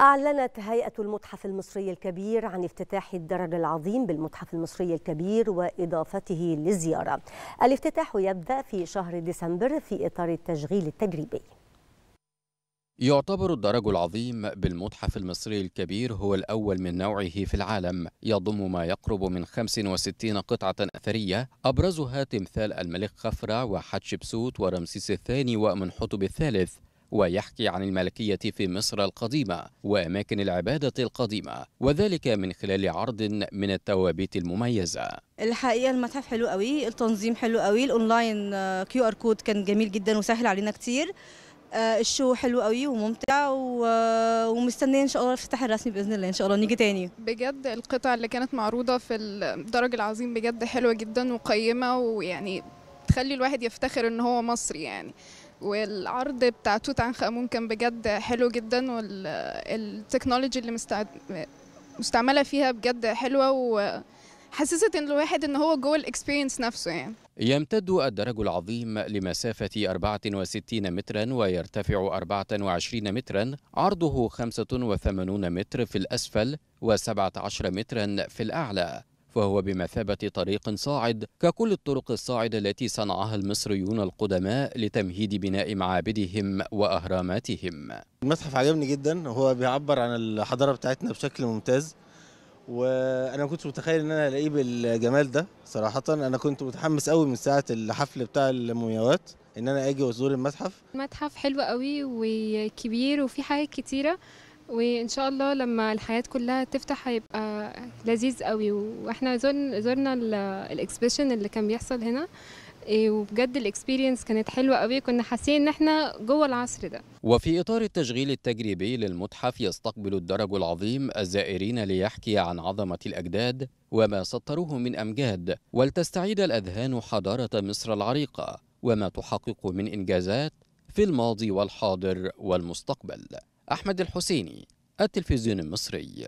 أعلنت هيئة المتحف المصري الكبير عن افتتاح الدرج العظيم بالمتحف المصري الكبير وإضافته للزيارة الافتتاح يبدأ في شهر ديسمبر في إطار التشغيل التجريبي يعتبر الدرج العظيم بالمتحف المصري الكبير هو الأول من نوعه في العالم يضم ما يقرب من 65 قطعة أثرية أبرزها تمثال الملك خفرع وحتشبسوت ورمسيس الثاني وأمنحتب الثالث ويحكي عن الملكية في مصر القديمة وأماكن العبادة القديمة وذلك من خلال عرض من التوابيت المميزة الحقيقة المتحف حلو قوي التنظيم حلو قوي الأونلاين آه، كيو آر كود كان جميل جدا وسهل علينا كتير آه، الشو حلو قوي وممتع آه، ومستنيه ان شاء الله الافتتاح الرسمي باذن الله ان شاء الله نيجي تاني بجد القطع اللي كانت معروضه في الدرج العظيم بجد حلوه جدا وقيمه ويعني تخلي الواحد يفتخر ان هو مصري يعني والعرض بتاع توت عنخ امون كان بجد حلو جدا والتكنولوجي اللي مستع... مستعمله فيها بجد حلوه وحسست ان الواحد ان هو جوه الاكسبيرينس نفسه يعني يمتد الدرج العظيم لمسافة 64 مترا ويرتفع 24 مترا عرضه 85 متر في الأسفل و17 مترا في الأعلى فهو بمثابة طريق صاعد ككل الطرق الصاعدة التي صنعها المصريون القدماء لتمهيد بناء معابدهم وأهراماتهم المتحف عجبني جدا هو بيعبر عن الحضارة بتاعتنا بشكل ممتاز وانا كنت متخيل ان انا الاقيه بالجمال ده صراحه انا كنت متحمس قوي من ساعه الحفل بتاع المومياوات ان انا اجي وازور المتحف المتحف حلو قوي وكبير وفي حاجات كتيره وان شاء الله لما الحياه كلها تفتح هيبقى لذيذ قوي واحنا زرنا الاكسبيشن اللي كان بيحصل هنا إيه، وبجد الاكسبيرينس كانت حلوه قوي كنا حاسين ان احنا جوه العصر ده وفي اطار التشغيل التجريبي للمتحف يستقبل الدرج العظيم الزائرين ليحكي عن عظمه الاجداد وما سطروه من امجاد ولتستعيد الاذهان حضاره مصر العريقه وما تحقق من انجازات في الماضي والحاضر والمستقبل أحمد الحسيني التلفزيون المصري